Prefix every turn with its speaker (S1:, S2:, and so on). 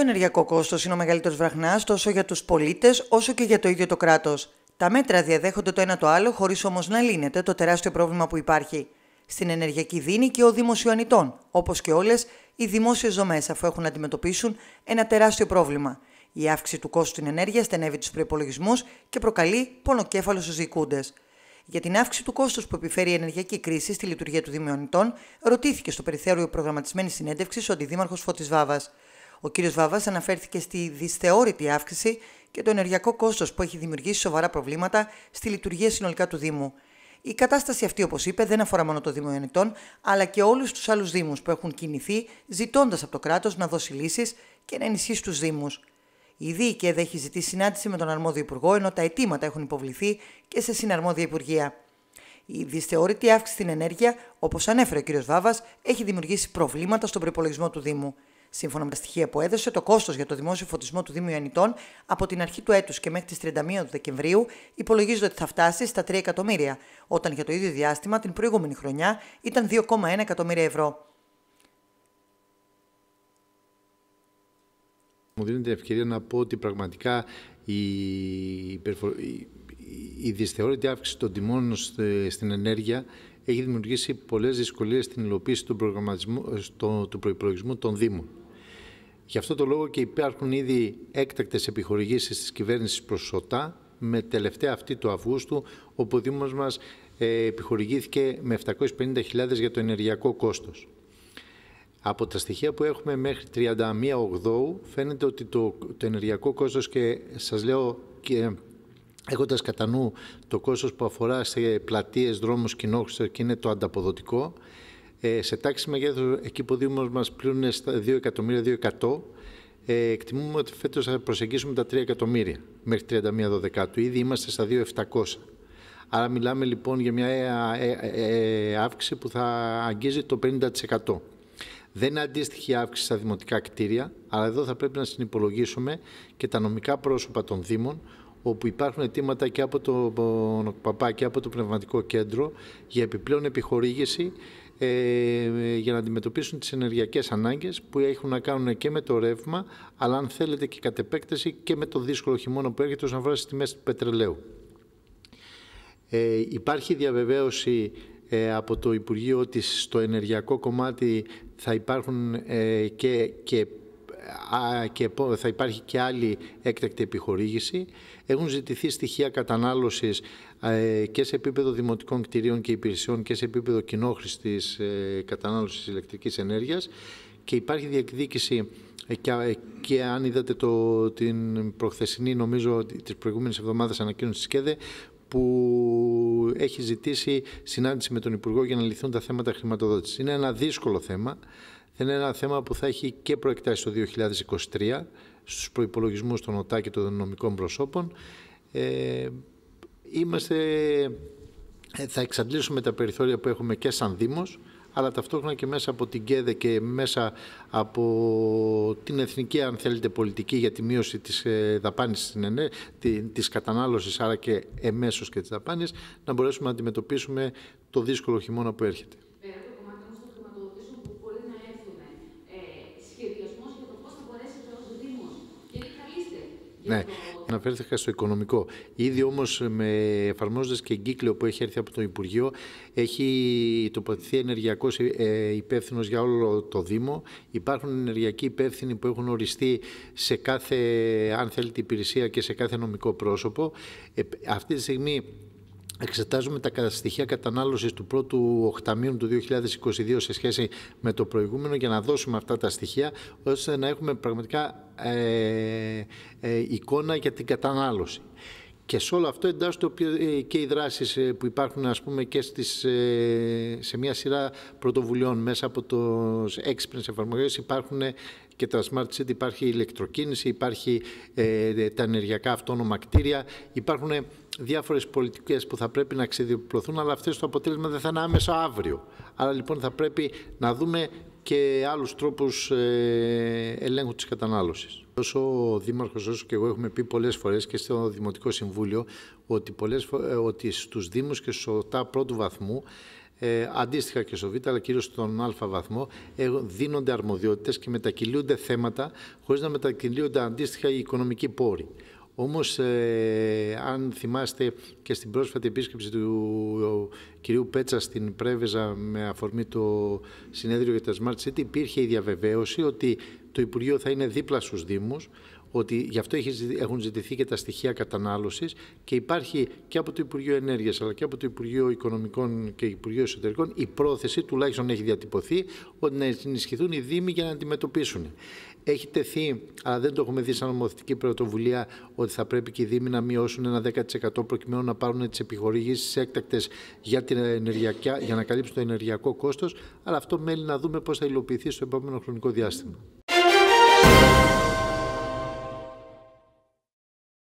S1: το ενεργειακό κόστος είναι ο μεγαλύτερος βραχνάς τόσο για τους πολίτες όσο και για το ίδιο το κράτος. Τα μέτρα διαδέχονται το ένα το άλλο, χωρίς όμως να λύνεται το τεράστιο πρόβλημα που υπάρχει. Στην ενεργειακή δίνη και ο δημοσιονητών, όπως και όλες οι δημόσιες δομές, αφού έχουν να αντιμετωπίσουν ένα τεράστιο πρόβλημα. Η αύξηση του κόστου στην ενέργεια στενεύει τους προπολογισμού και προκαλεί πονοκέφαλος στους διοικούντες. Για την αύξηση του κόστους που επιφέρει η ενεργειακή κρίση στη λειτουργία του δημιουργητών, ρωτήθηκε στο περιθώριο προγραμματισμένη συνέντευξη ο Αντιδήμαρχος τη Βάβας. Ο κ. Βάβας αναφέρθηκε στη δυσθεώρητη αύξηση και το ενεργειακό κόστος που έχει δημιουργήσει σοβαρά προβλήματα στη λειτουργία συνολικά του Δήμου. Η κατάσταση αυτή, όπως είπε, δεν αφορά μόνο το Δήμο Ιωνιτών, αλλά και όλους τους άλλους Δήμους που έχουν κινηθεί ζητώντας από το κράτος να δώσει λύσεις και να ενισχύσει τους Δήμους. Ήδη η ΚΕΔ έχει ζητήσει συνάντηση με τον αρμόδιο Υπουργό, ενώ τα αιτήματα έχουν υποβληθεί και σε συναρμόδια Υπουργεία. Η δυσθεώρητη αύξηση στην ενέργεια, όπως ανέφερε ο κ. Βάβα, έχει δημιουργήσει προβλήματα στον προπολογισμό του Δήμου. Σύμφωνα με τα στοιχεία που έδωσε, το κόστος για το δημόσιο φωτισμό του Δήμου Ιαννητών από την αρχή του έτους και μέχρι τις 31 Δεκεμβρίου υπολογίζεται ότι θα φτάσει στα 3 εκατομμύρια, όταν για το ίδιο διάστημα την προηγούμενη χρονιά ήταν 2,1 εκατομμύρια ευρώ.
S2: Μου δίνεται ευκαιρία να πω ότι πραγματικά η, η δυσθεώρητη αύξηση των τιμών στην ενέργεια έχει δημιουργήσει πολλές δυσκολίες στην υλοποίηση του, προγραμματισμού, ε, του προϋπολογισμού των Δήμων. Γι' αυτό το λόγο και υπάρχουν ήδη έκτακτες επιχορηγήσεις της κυβέρνησης προς ΣΟΤΑ, με τελευταία αυτή του Αυγούστου, όπου ο Δήμος μας ε, επιχορηγήθηκε με 750.000 για το ενεργειακό κόστος. Από τα στοιχεία που έχουμε μέχρι 31 Οκτώου φαίνεται ότι το, ενεργειακό κόστος και σας λέω και έχοντας κατά νου το κόστος που αφορά σε πλατείες, δρόμους, κοινόχρηστο και είναι το ανταποδοτικό, ε, σε τάξη μεγέθους, εκεί που ο Δήμος μας πλήρουν στα 2 εκατομμύρια, 2 ε, εκτιμούμε ότι φέτος θα προσεγγίσουμε τα 3 εκατομμύρια μέχρι 31 Δεκάτου. Ήδη είμαστε στα 2.700. Άρα μιλάμε λοιπόν για μια ε, ε, ε, αύξηση που θα αγγίζει το 50%. Δεν είναι αντίστοιχη αύξηση στα δημοτικά κτίρια, αλλά εδώ θα πρέπει να συνυπολογίσουμε και τα νομικά πρόσωπα των Δήμων, όπου υπάρχουν αιτήματα και από το ΟΚΠΑΠΑ και από το Πνευματικό Κέντρο για επιπλέον επιχορήγηση ε, για να αντιμετωπίσουν τις ενεργειακές ανάγκες που έχουν να κάνουν και με το ρεύμα, αλλά αν θέλετε και κατ' επέκταση και με το δύσκολο χειμώνα που έρχεται όσον αφορά στις τιμές του πετρελαίου. Ε, υπάρχει διαβεβαίωση ε, από το Υπουργείο ότι στο ενεργειακό κομμάτι θα υπάρχουν ε, και, και και θα υπάρχει και άλλη έκτακτη επιχορήγηση. Έχουν ζητηθεί στοιχεία κατανάλωσης ε, και σε επίπεδο δημοτικών κτηρίων και υπηρεσιών και σε επίπεδο κοινόχρηστης ε, κατανάλωσης ηλεκτρικής ενέργειας και υπάρχει διεκδίκηση ε, και, αν είδατε το, την προχθεσινή νομίζω της προηγούμενης εβδομάδας ανακοίνωση ΣΚΕΔΕ που έχει ζητήσει συνάντηση με τον Υπουργό για να λυθούν τα θέματα χρηματοδότησης. Είναι ένα δύσκολο θέμα είναι ένα θέμα που θα έχει και προεκτάσεις το 2023 στους προϋπολογισμούς των ΟΤΑ και των νομικών προσώπων. Ε, είμαστε, ε, θα εξαντλήσουμε τα περιθώρια που έχουμε και σαν Δήμος, αλλά ταυτόχρονα και μέσα από την ΚΕΔΕ και μέσα από την εθνική, αν θέλετε, πολιτική για τη μείωση της ε, δαπάνης, της κατανάλωσης, άρα και εμέσως και της δαπάνης, να μπορέσουμε να αντιμετωπίσουμε το δύσκολο χειμώνα που έρχεται. Ναι, αναφέρθηκα στο οικονομικό. Ήδη όμως, εφαρμόζοντας και εγκύκλιο που έχει έρθει από το Υπουργείο, έχει τοποθετηθεί ενεργειακός ε, υπεύθυνος για όλο το Δήμο. Υπάρχουν ενεργειακοί υπεύθυνοι που έχουν οριστεί σε κάθε, αν θέλετε, υπηρεσία και σε κάθε νομικό πρόσωπο. Ε, αυτή τη στιγμή Εξετάζουμε τα στοιχεία κατανάλωσης του πρώτου οκταμίου του 2022 σε σχέση με το προηγούμενο για να δώσουμε αυτά τα στοιχεία ώστε να έχουμε πραγματικά ε, ε, εικόνα για την κατανάλωση. Και σε όλο αυτό εντάσσονται ε, και οι δράσεις ε, που υπάρχουν ας πούμε, και στις, ε, σε μια σειρά πρωτοβουλειών μέσα από τος έξυπνες εφαρμογές υπάρχουν και τα smart city, υπάρχει ηλεκτροκίνηση, υπάρχει τα ενεργειακά αυτόνομα κτίρια, υπάρχουν διάφορες πολιτικές που θα πρέπει να ξεδιπλωθούν, αλλά αυτές το αποτέλεσμα δεν θα είναι άμεσα αύριο. Άρα λοιπόν θα πρέπει να δούμε και άλλους τρόπους ε, ελέγχου της κατανάλωσης. Όσο ο Δήμαρχος, όσο και εγώ έχουμε πει πολλές φορές και στο Δημοτικό Συμβούλιο ότι, πολλές, ε, ότι στους Δήμους και στους ΟΤΑ πρώτου βαθμού ε, αντίστοιχα και στο Β, αλλά κυρίως στον Α βαθμό, ε, δίνονται αρμοδιότητες και μετακυλούνται θέματα χωρίς να μετακυλούνται αντίστοιχα οι οικονομικοί πόροι. Όμως, ε, αν θυμάστε και στην πρόσφατη επίσκεψη του κυρίου Πέτσα στην Πρέβεζα με αφορμή το συνέδριο για τα Smart City, υπήρχε η διαβεβαίωση ότι το Υπουργείο θα είναι δίπλα στους Δήμους, ότι γι' αυτό έχουν ζητηθεί και τα στοιχεία κατανάλωσης και υπάρχει και από το Υπουργείο Ενέργειας αλλά και από το Υπουργείο Οικονομικών και Υπουργείο Εσωτερικών η πρόθεση, τουλάχιστον έχει διατυπωθεί, ότι να ενισχυθούν οι Δήμοι για να αντιμετωπίσουν. Έχει τεθεί, αλλά δεν το έχουμε δει σαν ομοθετική πρωτοβουλία, ότι θα πρέπει και οι Δήμοι να μειώσουν ένα 10% προκειμένου να πάρουν τις επιχορηγήσεις έκτακτες για, για να καλύψουν το ενεργειακό κόστος. Αλλά αυτό μένει να δούμε πώς θα υλοποιηθεί στο επόμενο χρονικό διάστημα.